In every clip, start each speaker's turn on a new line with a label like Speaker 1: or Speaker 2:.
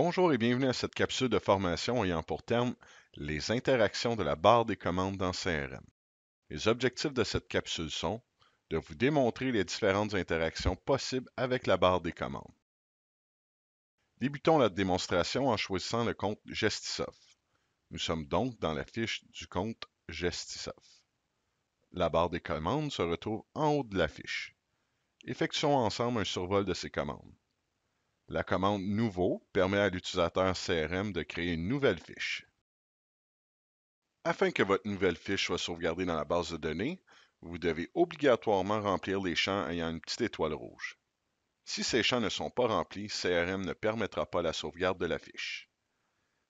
Speaker 1: Bonjour et bienvenue à cette capsule de formation ayant pour terme les interactions de la barre des commandes dans CRM. Les objectifs de cette capsule sont de vous démontrer les différentes interactions possibles avec la barre des commandes. Débutons la démonstration en choisissant le compte Gestisoft. Nous sommes donc dans la fiche du compte Gestisoft. La barre des commandes se retrouve en haut de la fiche. Effectuons ensemble un survol de ces commandes. La commande Nouveau permet à l'utilisateur CRM de créer une nouvelle fiche. Afin que votre nouvelle fiche soit sauvegardée dans la base de données, vous devez obligatoirement remplir les champs ayant une petite étoile rouge. Si ces champs ne sont pas remplis, CRM ne permettra pas la sauvegarde de la fiche.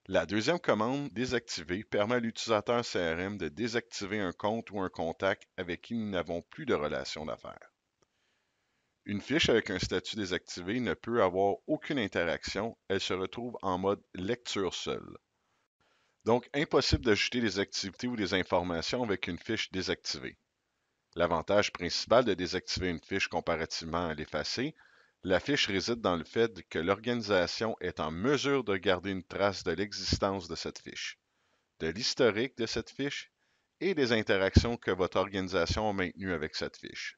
Speaker 1: La deuxième commande Désactiver permet à l'utilisateur CRM de désactiver un compte ou un contact avec qui nous n'avons plus de relation d'affaires. Une fiche avec un statut désactivé ne peut avoir aucune interaction. Elle se retrouve en mode lecture seule. Donc, impossible d'ajouter des activités ou des informations avec une fiche désactivée. L'avantage principal de désactiver une fiche comparativement à l'effacer, la fiche réside dans le fait que l'organisation est en mesure de garder une trace de l'existence de cette fiche, de l'historique de cette fiche et des interactions que votre organisation a maintenues avec cette fiche.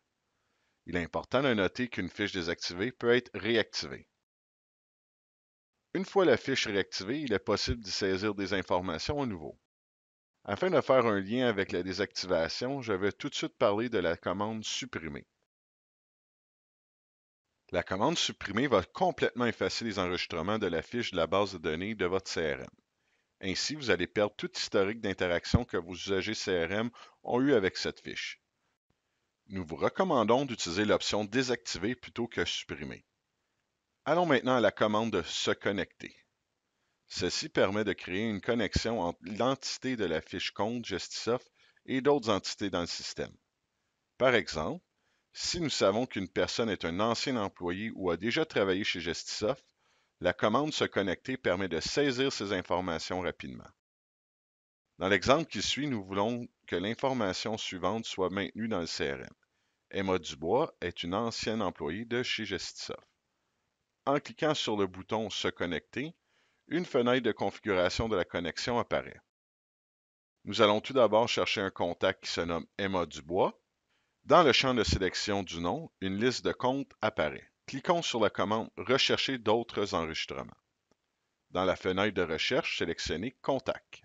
Speaker 1: Il est important de noter qu'une fiche désactivée peut être réactivée. Une fois la fiche réactivée, il est possible d'y saisir des informations à nouveau. Afin de faire un lien avec la désactivation, je vais tout de suite parler de la commande supprimer. La commande supprimer va complètement effacer les enregistrements de la fiche de la base de données de votre CRM. Ainsi, vous allez perdre tout historique d'interaction que vos usagers CRM ont eu avec cette fiche. Nous vous recommandons d'utiliser l'option Désactiver plutôt que Supprimer. Allons maintenant à la commande de Se connecter. Ceci permet de créer une connexion entre l'entité de la fiche compte Gestisoft et d'autres entités dans le système. Par exemple, si nous savons qu'une personne est un ancien employé ou a déjà travaillé chez Gestisoft, la commande Se connecter permet de saisir ces informations rapidement. Dans l'exemple qui suit, nous voulons que l'information suivante soit maintenue dans le CRM. Emma Dubois est une ancienne employée de chez Gestisoft. En cliquant sur le bouton Se connecter, une fenêtre de configuration de la connexion apparaît. Nous allons tout d'abord chercher un contact qui se nomme Emma Dubois. Dans le champ de sélection du nom, une liste de comptes apparaît. Cliquons sur la commande Rechercher d'autres enregistrements. Dans la fenêtre de recherche, sélectionnez Contact.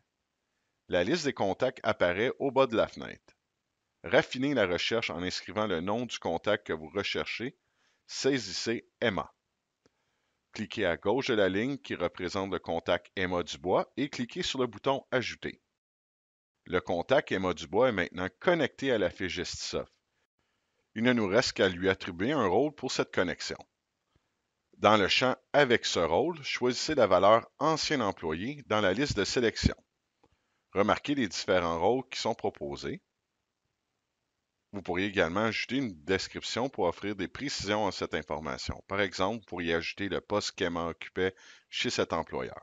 Speaker 1: La liste des contacts apparaît au bas de la fenêtre. Raffinez la recherche en inscrivant le nom du contact que vous recherchez. Saisissez Emma. Cliquez à gauche de la ligne qui représente le contact Emma Dubois et cliquez sur le bouton Ajouter. Le contact Emma Dubois est maintenant connecté à la fiche Gestisoft. Il ne nous reste qu'à lui attribuer un rôle pour cette connexion. Dans le champ Avec ce rôle, choisissez la valeur Ancien employé dans la liste de sélection. Remarquez les différents rôles qui sont proposés. Vous pourriez également ajouter une description pour offrir des précisions à cette information. Par exemple, vous pourriez ajouter le poste qu'Emma occupait chez cet employeur.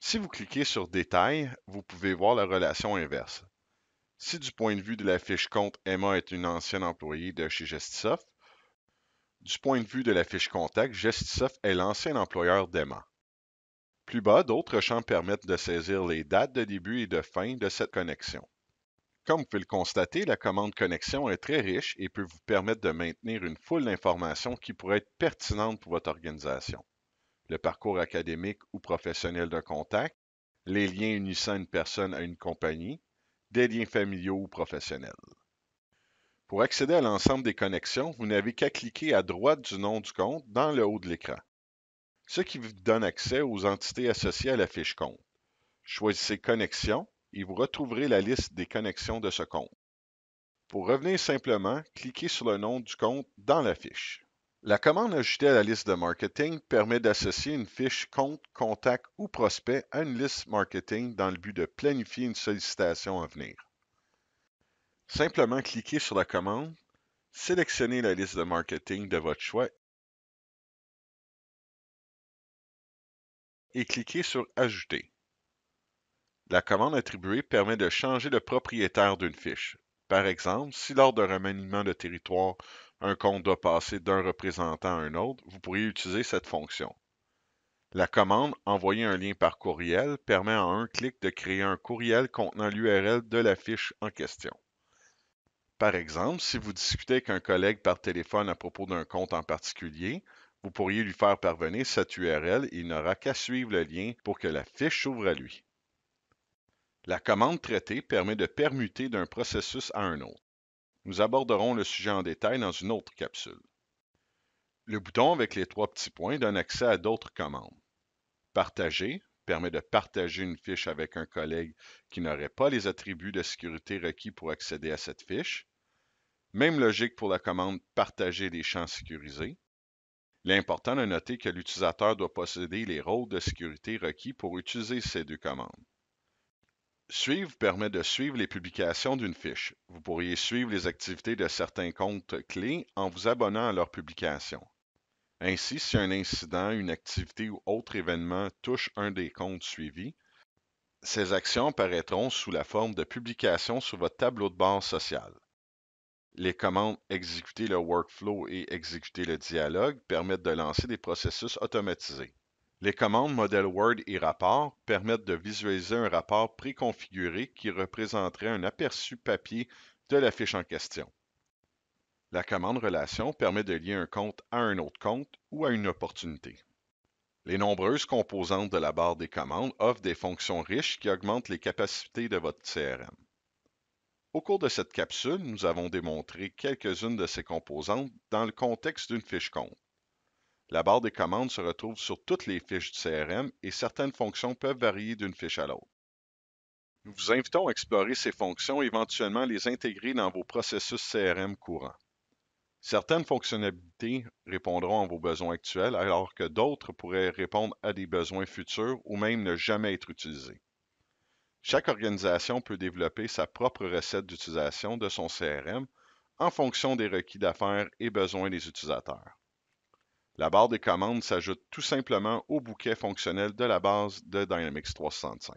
Speaker 1: Si vous cliquez sur Détails, vous pouvez voir la relation inverse. Si du point de vue de la fiche compte, Emma est une ancienne employée de chez Gestisoft, du point de vue de la fiche contact, Gestisoft est l'ancien employeur d'Emma. Plus bas, d'autres champs permettent de saisir les dates de début et de fin de cette connexion. Comme vous pouvez le constater, la commande connexion est très riche et peut vous permettre de maintenir une foule d'informations qui pourraient être pertinentes pour votre organisation. Le parcours académique ou professionnel d'un contact, les liens unissant une personne à une compagnie, des liens familiaux ou professionnels. Pour accéder à l'ensemble des connexions, vous n'avez qu'à cliquer à droite du nom du compte dans le haut de l'écran, ce qui vous donne accès aux entités associées à la fiche compte. Choisissez Connexion et vous retrouverez la liste des connexions de ce compte. Pour revenir simplement, cliquez sur le nom du compte dans la fiche. La commande Ajouter à la liste de marketing permet d'associer une fiche compte, contact ou prospect à une liste marketing dans le but de planifier une sollicitation à venir. Simplement cliquez sur la commande, sélectionnez la liste de marketing de votre choix et cliquez sur Ajouter. La commande attribuée permet de changer le propriétaire d'une fiche. Par exemple, si lors d'un remaniement de territoire, un compte doit passer d'un représentant à un autre, vous pourriez utiliser cette fonction. La commande Envoyer un lien par courriel permet en un clic de créer un courriel contenant l'URL de la fiche en question. Par exemple, si vous discutez avec un collègue par téléphone à propos d'un compte en particulier, vous pourriez lui faire parvenir cette URL et il n'aura qu'à suivre le lien pour que la fiche s'ouvre à lui. La commande traitée permet de permuter d'un processus à un autre. Nous aborderons le sujet en détail dans une autre capsule. Le bouton avec les trois petits points donne accès à d'autres commandes. Partager permet de partager une fiche avec un collègue qui n'aurait pas les attributs de sécurité requis pour accéder à cette fiche. Même logique pour la commande Partager les champs sécurisés. L'important de noter que l'utilisateur doit posséder les rôles de sécurité requis pour utiliser ces deux commandes. Suivre permet de suivre les publications d'une fiche. Vous pourriez suivre les activités de certains comptes clés en vous abonnant à leurs publications. Ainsi, si un incident, une activité ou autre événement touche un des comptes suivis, ces actions apparaîtront sous la forme de publications sur votre tableau de bord social. Les commandes Exécuter le workflow et Exécuter le dialogue permettent de lancer des processus automatisés. Les commandes modèle Word et rapport permettent de visualiser un rapport préconfiguré qui représenterait un aperçu papier de la fiche en question. La commande relation permet de lier un compte à un autre compte ou à une opportunité. Les nombreuses composantes de la barre des commandes offrent des fonctions riches qui augmentent les capacités de votre CRM. Au cours de cette capsule, nous avons démontré quelques-unes de ces composantes dans le contexte d'une fiche compte. La barre des commandes se retrouve sur toutes les fiches du CRM et certaines fonctions peuvent varier d'une fiche à l'autre. Nous vous invitons à explorer ces fonctions et éventuellement les intégrer dans vos processus CRM courants. Certaines fonctionnalités répondront à vos besoins actuels alors que d'autres pourraient répondre à des besoins futurs ou même ne jamais être utilisées. Chaque organisation peut développer sa propre recette d'utilisation de son CRM en fonction des requis d'affaires et besoins des utilisateurs. La barre des commandes s'ajoute tout simplement au bouquet fonctionnel de la base de Dynamics 365.